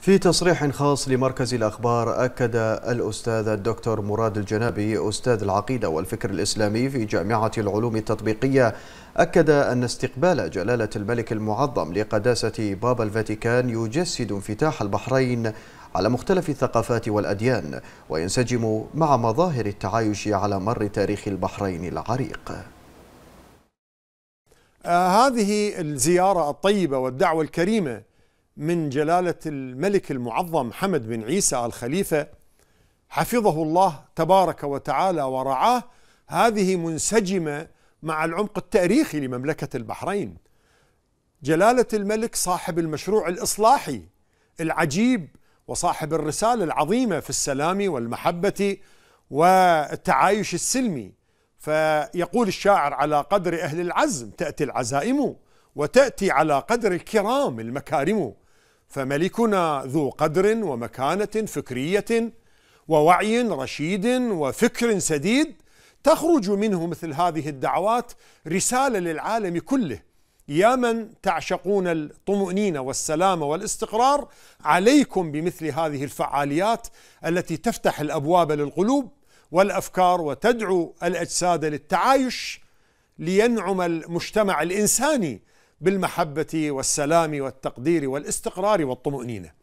في تصريح خاص لمركز الأخبار أكد الأستاذ الدكتور مراد الجنابي أستاذ العقيدة والفكر الإسلامي في جامعة العلوم التطبيقية أكد أن استقبال جلالة الملك المعظم لقداسة بابا الفاتيكان يجسد انفتاح البحرين على مختلف الثقافات والأديان وينسجم مع مظاهر التعايش على مر تاريخ البحرين العريق آه، هذه الزيارة الطيبة والدعوة الكريمة من جلاله الملك المعظم حمد بن عيسى الخليفه حفظه الله تبارك وتعالى ورعاه هذه منسجمه مع العمق التاريخي لمملكه البحرين. جلاله الملك صاحب المشروع الاصلاحي العجيب وصاحب الرساله العظيمه في السلام والمحبه والتعايش السلمي فيقول الشاعر على قدر اهل العزم تاتي العزائم وتاتي على قدر الكرام المكارم فملكنا ذو قدر ومكانة فكرية ووعي رشيد وفكر سديد تخرج منه مثل هذه الدعوات رسالة للعالم كله يا من تعشقون الطمأنينة والسلام والاستقرار عليكم بمثل هذه الفعاليات التي تفتح الأبواب للقلوب والأفكار وتدعو الأجساد للتعايش لينعم المجتمع الإنساني بالمحبه والسلام والتقدير والاستقرار والطمانينه